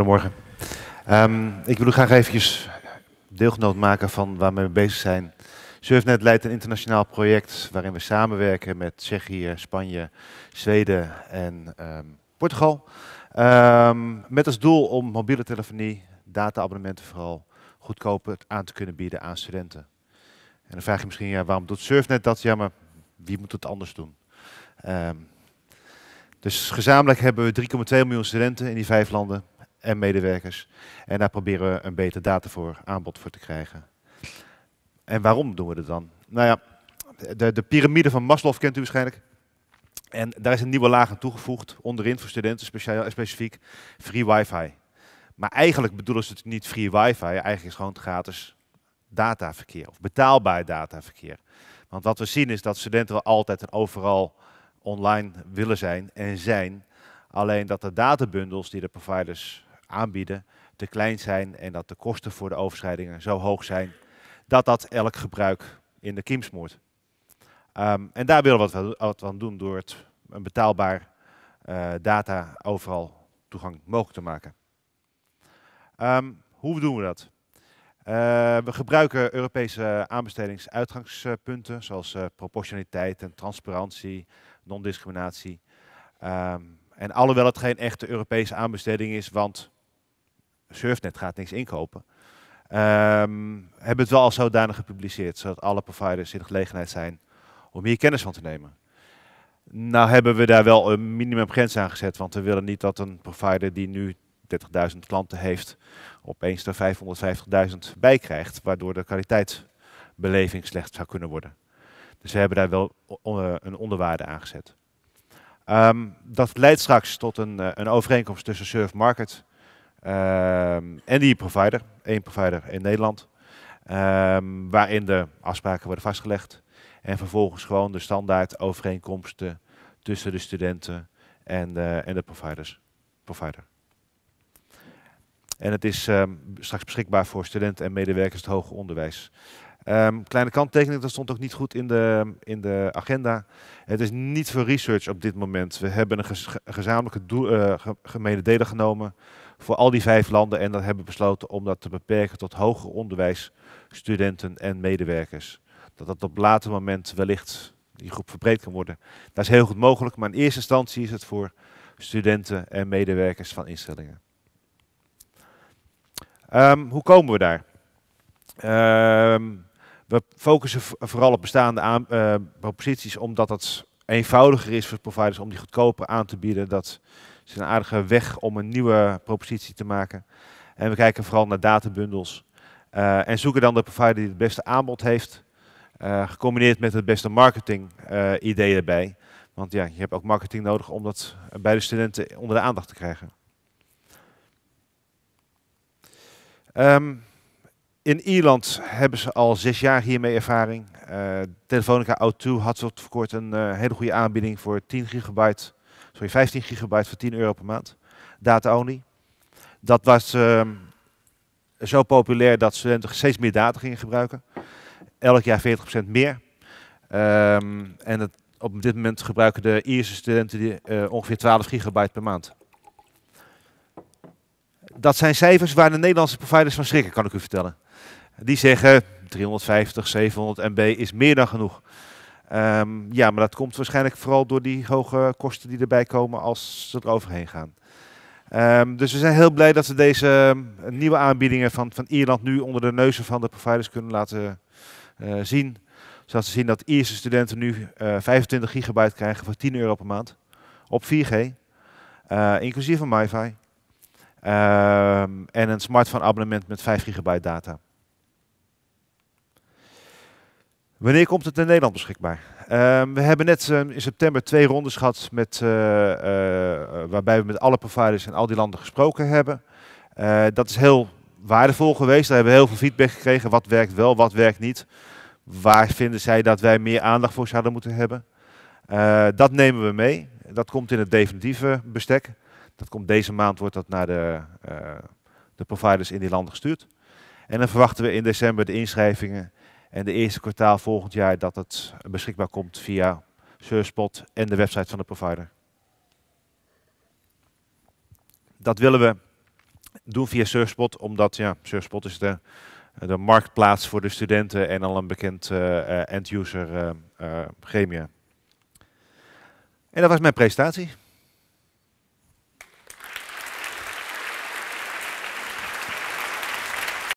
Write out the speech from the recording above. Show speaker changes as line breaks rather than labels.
Goedemorgen. Ehm, ik wil u graag eventjes deelgenoot maken van waar we mee bezig zijn. Surfnet leidt een internationaal project waarin we samenwerken met Tsjechië, Spanje, Zweden en ehm, Portugal. Ehm, met als doel om mobiele telefonie, data-abonnementen vooral, goedkoper aan te kunnen bieden aan studenten. En dan vraag je misschien, ja, waarom doet Surfnet dat? Ja, maar wie moet het anders doen? dus gezamenlijk hebben we 3,2 miljoen studenten in die vijf landen en medewerkers. En daar proberen we een beter data voor, aanbod voor te krijgen. En waarom doen we dat dan? Nou ja, de, de piramide van Maslow kent u waarschijnlijk. En daar is een nieuwe laag aan toegevoegd, onderin voor studenten speciaal, specifiek, free wifi. Maar eigenlijk bedoelen ze het niet free wifi, eigenlijk is gewoon gratis dataverkeer of betaalbaar dataverkeer. Want wat we zien is dat studenten wel altijd en overal online willen zijn en zijn. Alleen dat de databundels die de providers aanbieden te klein zijn en dat de kosten voor de overschrijdingen zo hoog zijn dat dat elk gebruik in de kiem smoort. Ehm, en daar willen we wat, aan doen door het, een betaalbaar eh, data overal toegang mogelijk te maken. Ehm, hoe doen we dat? Eh, we gebruiken Europese aanbestedingsuitgangspunten zoals eh, proportionaliteit en transparantie, non-discriminatie. Ehm, en alhoewel het geen echte Europese aanbesteding is, want Surfnet gaat niks inkopen. Um, hebben het wel als zodanig gepubliceerd, zodat alle providers in de gelegenheid zijn om hier kennis van te nemen. Nou hebben we daar wel een minimumgrens aan gezet, want we willen niet dat een provider die nu 30.000 klanten heeft, opeens er 550.000 bij krijgt, waardoor de kwaliteitsbeleving slecht zou kunnen worden. Dus we hebben daar wel eh, een onderwaarde aan gezet. Ehm, dat leidt straks tot een, eh, een overeenkomst tussen Surf Market Ehm, en die provider, één provider in Nederland, ehm, waarin de afspraken worden vastgelegd. En vervolgens gewoon de standaard overeenkomsten tussen de studenten en, en de providers, provider. En het is ehm, straks beschikbaar voor studenten en medewerkers het hoger onderwijs. kleine kanttekening, dat stond ook niet goed in de, in de agenda. Het is niet voor research op dit moment. We hebben een, gezamenlijke doel, uh, eh, gemene delen genomen voor al die vijf landen en dat hebben besloten om dat te beperken tot hoger onderwijs, studenten en medewerkers. Dat dat op later moment wellicht die groep verbreed kan worden. Dat is heel goed mogelijk, maar in eerste instantie is het voor studenten en medewerkers van instellingen. Ehm, hoe komen we daar? Ehm, we focussen vooral op bestaande aan, eh, proposities, omdat het eenvoudiger is voor providers om die goedkoper aan te bieden. Dat het is een aardige weg om een nieuwe propositie te maken. En we kijken vooral naar databundels. Uh, en zoeken dan de provider die het beste aanbod heeft. Eh, gecombineerd met het beste marketing uh, idee erbij. Want ja, je hebt ook marketing nodig om dat bij de studenten onder de aandacht te krijgen. Ehm, in Ierland hebben ze al zes jaar hiermee ervaring. Telefonica O2 had tot kort een hele goede aanbieding voor 10 gigabyte sorry, 15 gigabyte voor 10 euro per maand. Data only. Dat was ehm, zo populair dat studenten steeds meer data gingen gebruiken. Elk jaar 40% meer. Ehm, en op dit moment gebruiken de Ierse studenten die, eh, ongeveer 12 gigabyte per maand. Dat zijn cijfers waar de Nederlandse providers van schrikken, kan ik u vertellen. Die zeggen 350, 700 MB is meer dan genoeg. Ehm, ja, maar dat komt waarschijnlijk vooral door die hoge kosten die erbij komen als ze er overheen gaan. Ehm, dus we zijn heel blij dat we deze ehm, nieuwe aanbiedingen van, van Ierland nu onder de neuzen van de providers kunnen laten eh, zien. Zodat ze zien dat Ierse studenten nu 25 eh, gigabyte krijgen voor 10 euro per maand op 4G, eh, inclusief een wifi. en een smartphone abonnement met 5 gigabyte data. Wanneer komt het in Nederland beschikbaar? Ehm, we hebben net ehm, in september twee rondes gehad met, eh, eh, waarbij we met alle providers in al die landen gesproken hebben. Eh, dat is heel waardevol geweest. Daar hebben we heel veel feedback gekregen. Wat werkt wel, wat werkt niet. Waar vinden zij dat wij meer aandacht voor zouden moeten hebben? dat nemen we mee. Dat komt in het definitieve bestek. Dat komt deze maand wordt dat naar de, de providers in die landen gestuurd. En dan verwachten we in december de inschrijvingen en de eerste kwartaal volgend jaar dat het beschikbaar komt via SurfSpot en de website van de provider. Dat willen we doen via SurfSpot, omdat ja, SurSpot is de, de marktplaats voor de studenten en al een bekend uh, end-user uh, uh, En dat was mijn presentatie.